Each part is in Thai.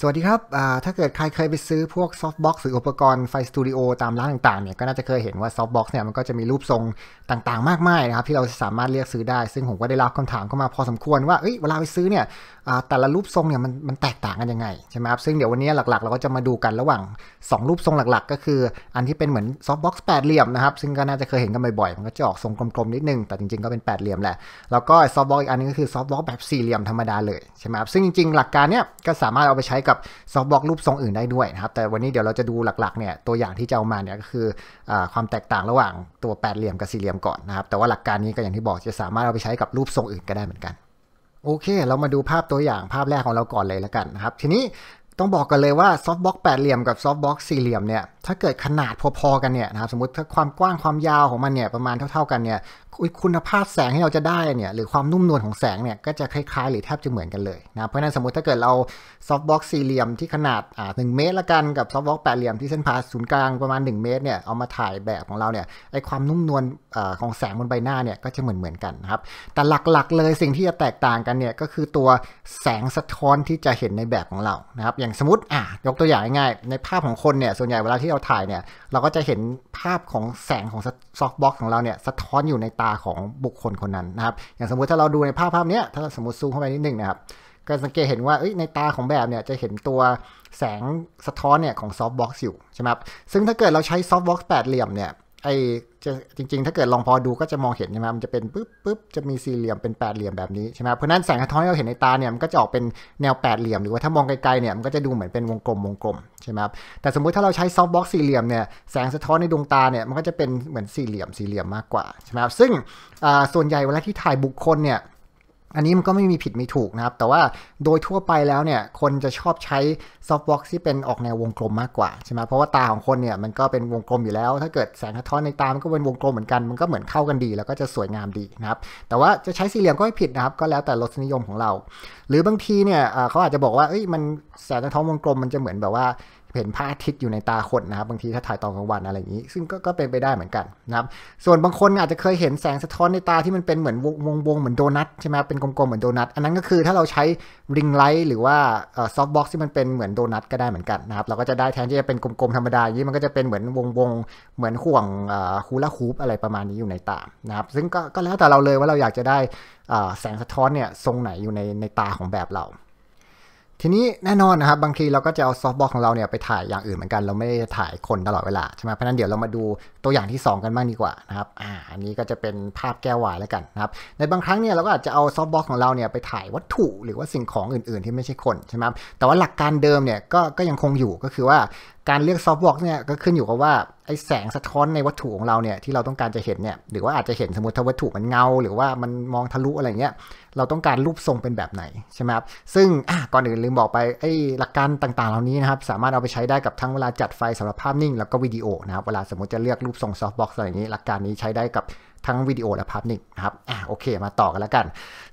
สวัสดีครับ ถ้าเกิดใครเคยไปซื้อพวก softbox หรืออุปกรณ์ไฟสตูดิโอตามร้านต่างๆเนี่ย ก็น่าจะเคยเห็นว่า softbox เนี่ยมันก็จะมีรูปทรงต่างๆมากมายนะครับที่เราสามารถเรียกซื้อได้ ซึ่งผมก็ได้รับคำถามเข้ามาพอสมควรว่าเ้ย เวลาไปซื้อเนี่ยแต่ละรูปทรงเนี่ยมันมันแตกต่างกันยังไงใช่ไหมครับ ซึ่งเดี๋ยววันนี้หลักๆ เราก็จะมาดูกันระหว่าง 2 รูปทรงหลักๆ ก็คืออันที่เป็นเหมือน softbox แปดเหลี่ยมนะครับ ซึ่งก็น่าจะเคยเห็นกันบ่อยๆ มันก็จะออกทรงกลมๆนิดนึงแต่จริงๆก็เป็นแปดเหลี่ยมแหละแล้วก็ซอฟต์บ็อีกอันนึงก็คือ์บ็อกซ์แบบสี่เหลี่ยมธรรมดาเลยใช่ไหมครับซึ่งจริงๆหลักการเนี้ยก็สามารถเอาไปใช้กับซอฟบล็อกรูปทรงอื่นได้ด้วยนะครับ แต่วันนี้เดี๋ยวเราจะดูหลักๆ เนี่ยตัวอย่างที่จะเอามาเนี่ยก็คืออความแตกต่างระหว่างตัวแปดเหลี่ยมกับสี่เหลี่ยมก่อนนะครับ แต่ว่าหลักการนี้ก็อย่างที่บอกจะสามารถเอาไปใช้กับรูปทรงอื่นก็ได้เหมือนกันโอเคเรามาดูภาพตัวอย่างภาพแรกของเราก่อนเลยแล้วกันนะครับ ทีนี้ต้องบอกกันเลยว่าซอฟต์บ็อกแปดเหลี่ยมกับซอฟต์บ็อกสี่เหลี่ยมเนี่ยถ้าเกิดขนาดพอๆกันเนี่ยนะครับสมมติถ้าความกว้างความยาวของมันเนี่ยประมาณเท่า ๆกันเนี่ยคุณภาพแสงที่เราจะได้เนี่ยหรือความนุ่มนวลของแสงเนี่ยก็จะคล้ายๆ หรือแทบจะเหมือนกันเลยนะเพราะนั้นสมมติถ้าเกิดเราซอฟต์บ็อกสี่เหลี่ยมที่ขนาดอ่าหเมตรละกันกับซอฟต์บ็อกแปดเหลี่ยมที่เส้นผ่าศูนย์กลางประมาณ1 เมตรเนี่ยเอามาถ่ายแบบของเราเนี่ยไอความนุ่มนวลอของแสงบนใบหน้าเนี่ยก็จะเหมือนเหมือนกันนะครับแต่หลักๆเลยสิ่งที่จะแตกต่าง กันเนี่ยก็คือตัวแสงสะท้อนที่จะเห็นในแบบของเรานะครับอย่างสมมติอ่ะยกตัวอย่างง่ายในภาพของคนเนี่ย ส่วนใหญ่เวลาที่เราถ่ายเนี่ย เราก็จะเห็นภาพของแสงของซอฟต์บ็อกซ์ของเราเนี่ยสะท้อนอยู่ในตาของบุคคลคนนั้นนะครับ อย่างสมมติถ้าเราดูในภาพภาพนี้ถ้าสมมติซูมเข้าไปนิดนึงนะครับก็สังเกตเห็นว่าในตาของแบบเนี่ย จะเห็นตัวแสงสะท้อนเนี่ยของซอฟต์บ็อกซ์อยู่ใช่ไหมครับซึ่งถ้าเกิดเราใช้ซอฟต์บ็อกซ์แปดเหลี่ยมเนี่ยไอจริงๆ ถ้าเกิดลองพอดูก็จะมองเห็นใช่ไหมมันจะเป็นปุ๊บปุ๊บจะมีสี่เหลี่ยมเป็นแปดเหลี่ยมแบบนี้ใช่ไหมเพราะนั้นแสงสะท้อนที่เราเห็นในตาเนี่ยมันก็จะออกเป็นแนวแปดเหลี่ยมหรือว่าถ้ามองไกลๆ เนี่ยมันก็จะดูเหมือนเป็นวงกลมวงกลมใช่ไหมครับ แต่สมมุติถ้าเราใช้ซอฟต์บล็อกสี่เหลี่ยมเนี่ยแสงสะท้อนในดวงตาเนี่ยมันก็จะเป็นเหมือนสี่เหลี่ยมสี่เหลี่ยมมากกว่าใช่ไหมครับ ซึ่งส่วนใหญ่เวลาที่ถ่ายบุคคลเนี่ยอันนี้มันก็ไม่มีผิดไม่ถูกนะครับแต่ว่าโดยทั่วไปแล้วเนี่ยคนจะชอบใช้ซอฟต์บ็อกซ์ที่เป็นออกแนววงกลมมากกว่าใช่ไหมเพราะว่าตาของคนเนี่ยมันก็เป็นวงกลมอยู่แล้ว ถ้าเกิดแสงสะท้อนในตามันก็เป็นวงกลมเหมือนกัน มันก็เหมือนเข้ากันดี แล้วก็จะสวยงามดีนะครับแต่ว่าจะใช้สี่เหลี่ยมก็ไม่ผิดนะครับก็แล้วแต่รสนิยมของเรา หรือบางทีเนี่ยเขาอาจจะบอกว่าเอ้ยมันแสงสะท้อนวงกลมมันจะเหมือนแบบว่าเห็นพระอาทิตย์อยู่ในตาคนนะครับบางทีถ้าถ่ายตอนกลางวันอะไรอย่างนี้ ซึ่งกก็เป็นไปได้เหมือนกันนะครับส่วนบางคนอาจจะเคยเห็นแสงสะท้อนในตาที่มันเป็นเหมือนวงวงเหมือนโดนัทใช่ไหมเป็นกลมๆเหมือนโดนัทอันนั้นก็คือถ้าเราใช้ริงไลท์หรือว่าซอฟต์บ็อกซ์ที่มันเป็นเหมือนโดนัทก็ได้เหมือนกันนะครับเราก็จะได้แทนที่จะเป็นกลมๆธรรมดาอย่างนี้มันก็จะเป็นเหมือนวงวงเหมือนห่วงคูลาคูปอะไรประมาณนี้อยู่ในตานะครับซึ่งก็แล้วแต่เราเลยว่าเราอยากจะได้แสงสะท้อนเนี่ยทรงไหนอยู่ในในตาของแบบเราทีนี้แน่นอนนะครับบางทีเราก็จะเอาซอฟต์บอลของเราเนี่ยไปถ่ายอย่างอื่นเหมือนกันเราไม่ได้ถ่ายคนตลอดเวลาใช่ไหมเพราะนั้นเดี๋ยวเรามาดูตัวอย่างที่ 2 กันบ้างดีกว่านะครับอ่าอันนี้ก็จะเป็นภาพแก้ววายแล้วกันนะครับในบางครั้งเนี่ยเราก็อาจจะเอาซอฟต์บอลของเราเนี่ยไปถ่ายวัตถุหรือว่าสิ่งของอื่น ๆที่ไม่ใช่คนใช่ไหมแต่ว่าหลักการเดิมเนี่ยก็ก็ยังคงอยู่ก็คือว่าการเลือกซอฟต์บล็อกเนี่ยก็ขึ้นอยู่กับว่า ไอ้แสงสะท้อนในวัตถุของเราเนี่ยที่เราต้องการจะเห็นเนี่ยหรือว่าอาจจะเห็นสมมติถ้าวัตถุมันเงา หรือว่ามันมองทะลุอะไรเงี้ยเราต้องการรูปทรงเป็นแบบไหนใช่ไหมครับซึ่งก่อนอื่นลืมบอกไปไอ้หลักการต่าง ๆ เหล่านี้นะครับสามารถเอาไปใช้ได้กับทั้งเวลาจัดไฟสำหรับภาพนิ่ง แล้วก็วิดีโอนะครับเวลาสมมติจะเลือกรูปทรงซอฟต์บล็อกอะไรอย่างนี้หลักการนี้ใช้ได้กับทั้งวิดีโอและภาพนิ่งนะครับอ่ะโอเคมาต่อกันแล้วกัน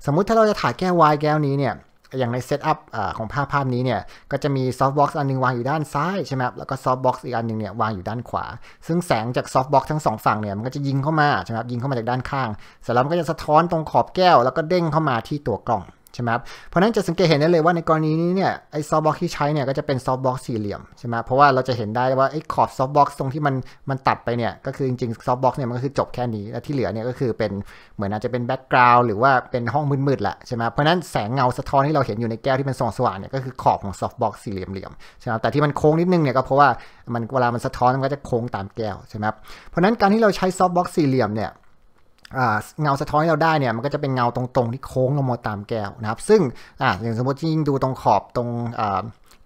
สมมุติถ้าเราจะถ่ายแก้ววายแก้วนี้เนี่ยอย่างในเซตอัพของภาพภาพนี้เนี่ยก็จะมีซอฟต์บ็อกซ์อันนึง วางอยู่ด้านซ้ายใช่ไหมครับแล้วก็ซอฟต์บ็อกซ์อีกอันนึงเนี่ยวางอยู่ด้านขวา ซึ่งแสงจากซอฟต์บ็อกซ์ทั้งสองฝั่งเนี่ยมันก็จะยิงเข้ามาใช่ไหมครับยิงเข้ามา จากด้านข้างเสร็จแล้วมันก็จะสะท้อนตรงขอบแก้ว แล้วก็เด้งเข้ามาที่ตัวกล้องช่ไหมครับเพราะนั้นจะสังเกตเห็นได้เลยว่าในกรณีนี้เนี่ยไอ้ซอฟบ็อกที่ใช้เนี่ยก็จะเป็นซอฟบ็อกสี่เหลี่ยมใช่ไหมเพราะว่าเราจะเห็นได้ว่าไอ้ขอบซอฟบ็อกตรงที่มันมันตัดไปเนี่ยก็คือจริงๆซอฟบ็อกเนี่ยมันก็คือจบแค่นี้ และที่เหลือเนี่ยก็คือเป็นเหมือนอาจจะเป็นแบ็กกราวด์หรือว่าเป็นห้องมืดๆแหละใช่ไหมเพราะนั้นแสงเงาสะท้อนที่เราเห็นอยู่ในแก้วที่เป็นส่องสว่างเนี่ยก็คือขอบของซอฟบ็อกสี่เหลี่ยมๆใช่ไหมแต่ที่มันโค้งนิดนึงเนี่ยก็เพราะว่ามันเวลามันสะท้อนมันก็จะโค้งตามแก้วใช่ไหมเพราะนั้นการที่เราใช้ซอฟบ็อกสี่เหลี่ยมเนี่ยเงาสะท้อนเราได้เนี่ยมันก็จะเป็นเงาตรงๆที่โค้งลงมาตามแก้วนะครับ ซึ่งออย่างสมมติยิ่งดูตรงขอบตรง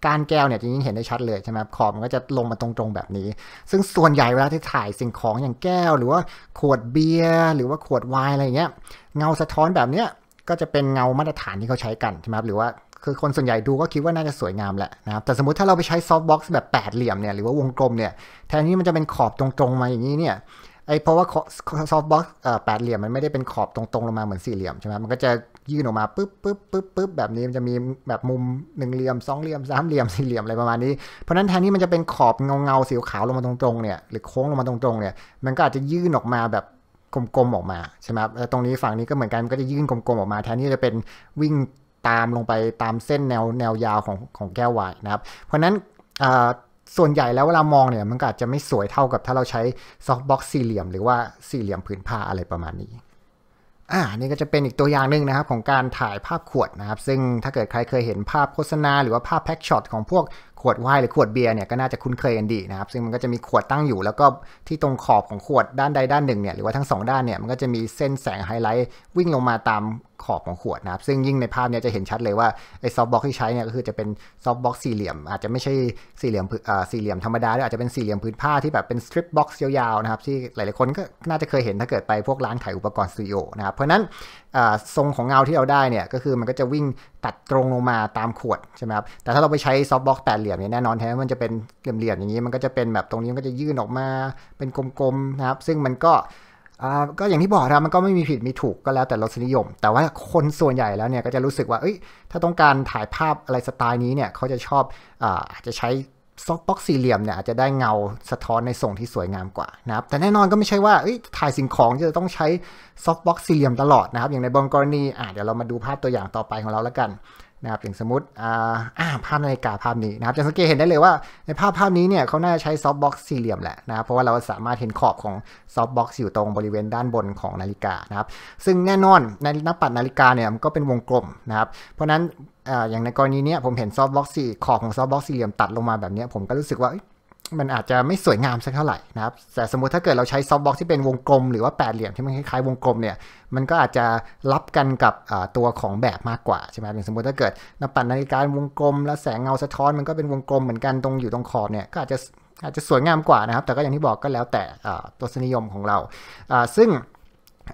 ก้านแก้วเนี่ยจะยิ่งเห็นได้ชัดเลยใช่ไหมขอบมันก็จะลงมาตรงๆแบบนี้ ซึ่งส่วนใหญ่เวลาที่ถ่ายสิ่งของอย่างแก้ว หรือว่าขวดเบียร์หรือว่าขวดไวน์อะไรเงี้ยเงาสะท้อนแบบเนี้ยก็จะเป็นเงามาตรฐานที่เขาใช้กันใช่ไหมหรือว่าคือคนส่วนใหญ่ดูก็คิดว่าน่าจะสวยงามแหละนะครับแต่สมมติถ้าเราไปใช้ซอฟต์บ็อกซ์แบบแปดเหลี่ยมเนี่ยหรือว่าวงกลมเนี่ยแทนที่มันจะเป็นขอบตรง ๆมาอย่างนี้เนี่ยไอ้เพราะว่าซอฟต์บ็อกซ์แปดเหลี่ยมมันไม่ได้เป็นขอบตรงๆลงมาเหมือนสี่เหลี่ยมใช่ไหมมันก็จะยื่นออกมาปุ๊บปุ๊บปุ๊บปุ๊บแบบนี้มันจะมีแบบมุมหนึ่งเหลี่ยมสองเหลี่ยมสามเหลี่ยมสี่เหลี่ยมอะไรประมาณนี้เพราะนั้นแทนที่มันจะเป็นขอบเงาเงาสีขาวลงมาตรงๆเนี่ยหรือโค้งลงมาตรงๆเนี่ยมันก็อาจจะยื่นออกมาแบบกลมๆออกมาใช่ไหมแล้วตรงนี้ฝั่งนี้ก็เหมือนกันมันก็จะยื่นกลมๆออกมาแทนที่จะเป็นวิ่งตามลงไปตามเส้นแนวแนวยาวของของแก้ววายนะครับเพราะนั้นส่วนใหญ่แล้วเวลามองเนี่ยมันอาจจะไม่สวยเท่ากับถ้าเราใช้ซอฟต์บ็อกซ์สี่เหลี่ยมหรือว่าสี่เหลี่ยมผืนผ้าอะไรประมาณนี้ อ่านี่ก็จะเป็นอีกตัวอย่างหนึ่งนะครับของการถ่ายภาพขวดนะครับซึ่งถ้าเกิดใครเคยเห็นภาพโฆษณาหรือว่าภาพแพ็กช็อตของพวกขวดไวน์หรือขวดเบียร์เนี่ยก็น่าจะคุ้นเคยกันดีนะครับซึ่งมันก็จะมีขวดตั้งอยู่แล้วก็ที่ตรงขอบของขวดด้านใดด้านหนึ่งเนี่ยหรือว่าทั้ง2ด้านเนี่ยมันก็จะมีเส้นแสงไฮไลท์วิ่งลงมาตามขอบของขวดนะครับซึ่งยิ่งในภาพนี้จะเห็นชัดเลยว่าไอ้ซอฟบ็อกที่ใช้เนี่ยก็คือจะเป็นซอฟบ็อกสี่เหลี่ยมอาจจะไม่ใช่สี่เหลี่ยมสี่เหลี่ยมธรรมดาด้วยอาจจะเป็นสี่เหลี่ยมพื้นผ้าที่แบบเป็นสตริปบ็อกซ์ยาวๆนะครับที่หลายๆคนก็น่าจะเคยเห็นถ้าเกิดไปพวกร้านขายอุปกรณ์สตูดิโอนะครับเพราะนั้นทรงของเงาที่เราได้เนี่ยก็คือมันก็จะวิ่งตัดตรงลงมาตามขวดใช่ไหมครับแต่ถ้าเราไปใช้ซอฟบ็อกแปดเหลี่ยมเนี่ยแน่นอนแท้ มันจะเป็นเหลี่ยมๆอย่างนี้มันก็จะเป็นแบบตรงนี้มันก็จะยื่นออกมาเป็นกลมๆนะครับซึ่งมันก็ก็อย่างที่บอกครับมันก็ไม่มีผิดมีถูกก็แล้วแต่รสนิยม แต่ว่าคนส่วนใหญ่แล้วเนี่ยก็จะรู้สึกว่าเอ้ยถ้าต้องการถ่ายภาพอะไรสไตล์นี้เนี่ยเขาจะชอบอาจจะใช้ซอฟบ็อกสี่เหลี่ยมเนี่ยอาจจะได้เงาสะท้อนในส่งที่สวยงามกว่านะครับแต่แน่นอนก็ไม่ใช่ว่าถ่ายสิ่งของจะต้องใช้ซอฟบ็อกสี่เหลี่ยมตลอดนะครับอย่างในบางกรณีเดี๋ยวเรามาดูภาพตัวอย่างต่อไปของเราแล้วกันนะครับอย่างสมมติอ่าภาพนาฬิกาภาพนี้นะครับ จะสังเกตเห็นได้เลยว่าในภาพภาพนี้เนี่ยเขาน่าจะใช้ซอฟต์บ็อกซ์สี่เหลี่ยมแหละนะครับ เพราะว่าเราสามารถเห็นขอบของซอฟต์บ็อกซ์อยู่ตรงบริเวณด้านบนของนาฬิกานะครับ ซึ่งแน่นอนในนักปัดนาฬิกาเนี่ยมันก็เป็นวงกลมนะครับ เพราะนั้นอย่างในกรณีนี้ผมเห็นซอฟต์บ็อกซ์สี่ขอบของซอฟต์บ็อกซ์สี่เหลี่ยมตัดลงมาแบบนี้ผมก็รู้สึกว่ามันอาจจะไม่สวยงามสักเท่าไหร่นะครับแต่สมมติถ้าเกิดเราใช้ซอฟต์บ็อกที่เป็นวงกลม หรือว่าแปดเหลี่ยมที่มันคล้ายๆวงกลมเนี่ยมันก็อาจจะรับกันกับตัวของแบบมากกว่าใช่ไหมอย่างสมมติถ้าเกิดนับปัดนาฬิกาวงกลม แล้วแสงเงาสะท้อนมันก็เป็นวงกลมเหมือนกันตรงอยู่ตรงขอบเนี่ยก็อาจจะอาจจะสวยงามกว่านะครับแต่ก็อย่างที่บอกก็แล้วแต่ตัวสนิยมของเรา ซึ่ง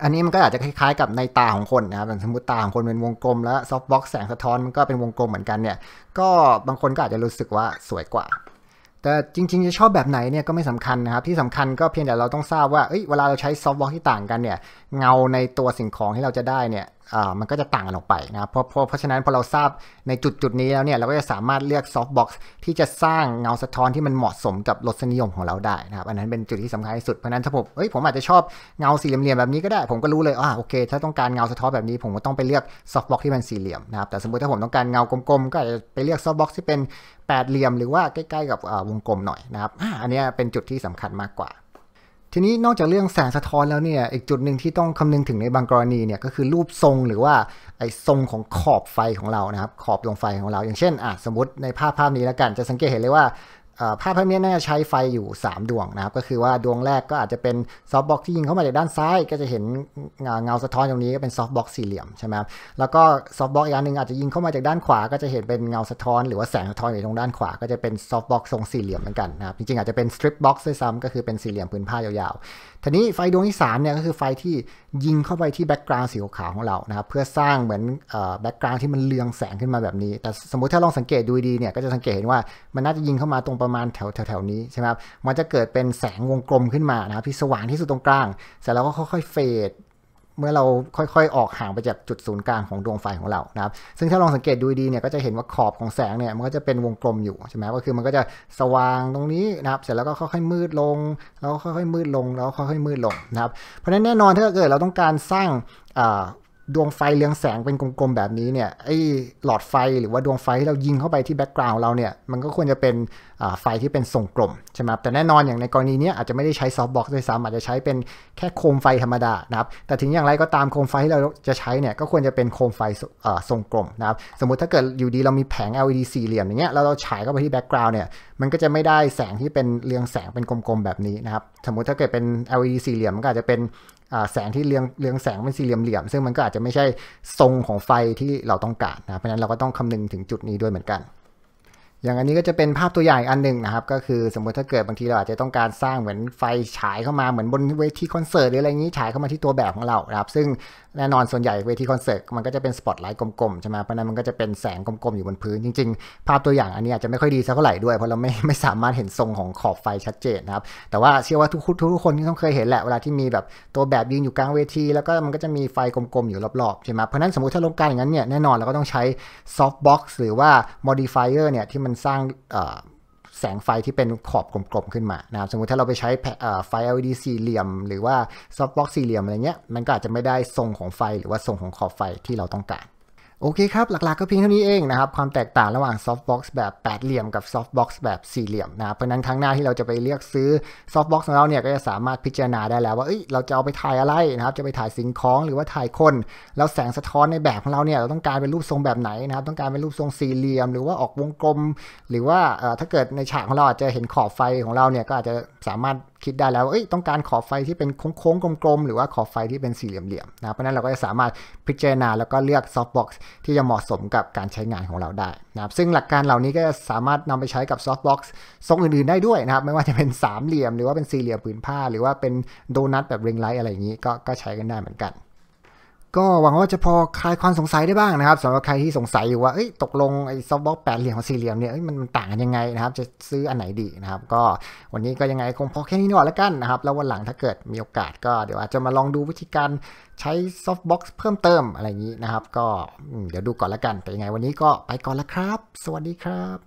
อันนี้มันก็อาจจะคล้าย ๆ กับในตาของคนนะครับสมมติตาของคนเป็นวงกลม แล้วซอฟต์บ็อกซ์แสงสะท้อนมันก็เป็นวงกลมเหมือนกันเนี่ยก็บางคนก็อาจจะรู้สึกว่าสวยกว่าแต่จริงๆจะชอบแบบไหนเนี่ยก็ไม่สำคัญนะครับ ที่สำคัญก็เพียงแต่เราต้องทราบว่าเอ้ยเวลาเราใช้ซอฟต์แวร์ที่ต่างกันเนี่ยเงาในตัวสิ่งของที่เราจะได้เนี่ยมันก็จะต่างกันออกไปนะเพราะเพราะฉะนั้นพอเราทราบในจุดจุดนี้แล้วเนี่ยเราก็จะสามารถเลือกซอฟต์บ็อกซ์ที่จะสร้างเงาสะท้อนที่มันเหมาะสมกับรสนิยมของเราได้นะครับอันนั้นเป็นจุดที่สำคัญที่สุดเพราะนั้นถ้าผมเอ้ย ผมอาจจะชอบเงาสี่เหลี่ยมแบบนี้ก็ได้ผมก็รู้เลยอ่าโอเค ถ้าต้องการเงาสะท้อนแบบนี้ ผมก็ต้องไปเลือกซอฟต์บ็อกซ์ที่มันสี่เหลี่ยมนะครับแต่สมมติถ้าผมต้องการเงากลมๆก็อาจจะไปเลือกซอฟต์บ็อกซ์ที่เป็นแปดเหลี่ยมหรือว่าใกล้ๆกับวงกลมหน่อยนะครับอันนี้เป็นจุดที่สำคัญมากกว่าทีนี้นอกจากเรื่องแสงสะท้อนแล้วเนี่ย อีกจุดหนึ่งที่ต้องคำนึงถึงในบางกรณีเนี่ยก็คือรูปทรงหรือว่าไอ้ทรงของขอบไฟของเรานะครับ ขอบดวงไฟของเราอย่างเช่นอ่ะสมมติในภาพภาพนี้แล้วกันจะสังเกตเห็นเลยว่าภาพภาเนี้น่าจะใช้ไฟอยู่ 3 ดวงนะครับก็คือว่าดวงแรกก็อาจจะเป็นซอฟต์บ็อกที่ยิงเข้ามาจากด้านซ้ายก็จะเห็นเงาสะท้อนตรงนี้ก็เป็นซอฟต์บ็อกสี่เหลี่ยมใช่ไหมครับแล้วก็ซอฟต์บ็อกอีกอันหนึ่งอาจจะยิงเข้ามาจากด้านขวา ก็จะเห็นเป็นเงาสะท้อน หรือว่าแสงสะท้อนอยู่ตรงด้านขวาก็จะเป็นซอฟต์บ็อกทรงสี่เหลี่ยมเหมือนกันนะครับจริงๆอาจจะเป็นสตริปบ็อกด้วยซ้ำก็คือเป็นสี่เหลี่ยมพื้นผ้ายาวๆทีนี้ไฟดวงที่3เนี่ยก็คือไฟที่ยิงเข้าไปที่แบ็กกราวน์สีขาวของเรานะครับเพื่อสร้างเหมือนแบ็กกราวน์ที่มันเลืองแสงขึ้นมาแบบนี้แต่สมมติถ้าลองสังเกตดูดีเนี่ยก็จะสังเกตเห็นว่ามันน่าจะยิงเข้ามาตรงปประมาณแถวแถวนี้ใช่ไหมครับมันจะเกิดเป็นแสงวงกลมขึ้นมานะครับที่สว่างที่สุดตรงกลาง เสร็จแล้วก็ค่อยๆเฟดเมื่อเราค่อยๆ ออกห่างไปจากจุดศูนย์กลางของดวงไฟของเรานะครับ ซึ่งถ้าลองสังเกตดูดีเนี่ยก็จะเห็นว่าขอบของแสงเนี่ยมันก็จะเป็นวงกลมอยู่ใช่ไหมก็คือมันก็จะสว่างตรงนี้นะครับ เสร็จแล้วก็ค่อยๆ มืดลงแล้วค่อยๆมืดลงแล้วค่อยๆมืดลงนะครับเพราะฉะนั้นแน่นอนถ้าเกิดเราต้องการสร้างดวงไฟเรืองแสงเป็นกลมๆแบบนี้เนี่ยไอ้หลอดไฟหรือว่าดวงไฟที่เรายิงเข้าไปที่แบ็กกราวน์เราเนี่ยมันก็ควรจะเป็นไฟที่เป็นทรงกลมใช่ไหมแต่แน่นอนอย่างในกรณีนี้อาจจะไม่ได้ใช้ซอฟต์บ็อกซ์ด้วยซ้ำอาจจะใช้เป็นแค่โคมไฟธรรมดานะครับแต่ถึงอย่างไรก็ตามโคมไฟที่เราจะใช้เนี่ยก็ควรจะเป็นโคมไฟทรงกลมนะครับสมมติถ้าเกิดอยู่ดีเรามีแผง LED สี่เหลี่ยมอย่างเงี้ยแล้วเราฉายเข้าไปที่แบ็กกราวน์เนี่ยมันก็จะไม่ได้แสงที่เป็นเรืองแสงเป็นกลมๆแบบนี้นะครับสมมติถ้าเกิดเป็น LED สี่เหลี่ยมก็อาจจะเป็นแสงที่เรียงเรียงแสงเป็นสี่เหลี่ยมๆซึ่งมันก็อาจจะไม่ใช่ทรงของไฟที่เราต้องการนะเพราะฉะนั้นเราก็ต้องคำนึงถึงจุดนี้ด้วยเหมือนกัน อย่างอันนี้ก็จะเป็นภาพตัวอย่างอันหนึ่งนะครับ ก็คือสมมติถ้าเกิดบางทีเราอาจจะต้องการสร้างเหมือนไฟฉายเข้ามาเหมือนบนเวทีคอนเสิร์ตหรืออะไรอย่างนี้ฉายเข้ามาที่ตัวแบบของเรานะครับ ซึ่งแน่นอนส่วนใหญ่เวทีคอนเสิร์ตมันก็จะเป็นสปอตไลท์กลมๆ ใช่ไหมเพราะนั้นมันก็จะเป็นแสงกลมๆ อยู่บนพื้น จริงๆ ภาพตัวอย่างอันนี้อาจจะไม่ค่อยดีสักเท่าไหร่ด้วย เพราะเราไม่ไม่สามารถเห็นทรงของขอบไฟชัดเจนนะครับ แต่ว่าเชื่อว่าทุกทุกคนที่ต้องเคยเห็นแหละ เวลาที่มีแบบตัวแบบยืนอยู่กลางเวที แล้วก็มันก็จะมีไฟกลมๆอยู่รอบๆใช่ไหมเพราะนั้นสมมติถ้าลงการอย่างนั้นเนี่ยแน่นอนเราก็ต้องใช้ซอฟต์บ็อกซ์หรือว่ามอดิฟายเออร์เนี่ยที่มันสร้างแสงไฟที่เป็นขอบกลมๆขึ้นมา นะครับสมมติถ้าเราไปใช้ไฟ LED สี่เหลี่ยมหรือว่าซอฟต์บ็อกสี่เหลี่ยมอะไรเงี้ย มันก็อาจจะไม่ได้ทรงของไฟหรือว่าทรงของขอบไฟที่เราต้องการโอเคครับหลักๆกก็เพียงเท่านี้เองนะครับความแตกต่างระหว่าง softbox แบบ8เหลี่ยมกับ softbox แบบสี่เหลี่ยมนะเพราะนั้นครั้งหน้าที่เราจะไปเลือกซื้อ softbox ของเราเนี่ยก็จะสามารถพิจารณาได้แล้วว่าเอ้ยเราจะเอาไปถ่ายอะไรนะครับจะไปถ่ายสิ่งของหรือว่าถ่ายคนแล้วแสงสะท้อนในแบบของเราเนี่ยเราต้องการเป็นรูปทรงแบบไหนนะครับต้องการเป็นรูปทรงสี่เหลี่ยม หรือว่าออกวงกลม หรือว่าถ้าเกิดในฉากของเราอาจจะเห็นขอบไฟของเราเนี่ยก็อาจจะสามารถคิดได้แล้ว เอ้ย ต้องการขอบไฟที่เป็นโค้งๆกลมๆ หรือว่าขอบไฟที่เป็นสี่เหลี่ยมๆนะเพราะนั้นเราก็จะสามารถพิจารณาแล้วก็เลือกซอฟต์บ็อกซ์ที่จะเหมาะสมกับการใช้งานของเราได้นะครับ ซึ่งหลักการเหล่านี้ก็จะสามารถนำไปใช้กับซอฟต์บ็อกซ์ทรงอื่นๆได้ด้วยนะครับ ไม่ว่าจะเป็นสามเหลี่ยม หรือว่าเป็นสี่เหลี่ยมผืนผ้า หรือว่าเป็นโดนัทแบบเริงไลท์อะไรอย่างนี้ก็ก็ใช้กันได้เหมือนกันก็หวังว่าจะพอคลายความสงสัยได้บ้างนะครับสำหรับใครที่สงสัยอยู่ว่าตกลงไอ้ซอฟบ็อกแปดเหลี่ยมกับสี่เหลี่ยมเนี่ยมันต่างกันยังไงนะครับจะซื้ออันไหนดีนะครับก็วันนี้ก็ยังไงคงพอแค่นี้ก่อนละกันนะครับแล้ววันหลังถ้าเกิดมีโอกาส ก็เดี๋ยวอาจจะมาลองดูวิธีการใช้ซอฟบ็อกเพิ่มเติมอะไรอย่างนี้นะครับ ก็เดี๋ยวดูก่อนละกันแต่ยังไง วันนี้ก็ไปก่อนละครับ สวัสดีครับ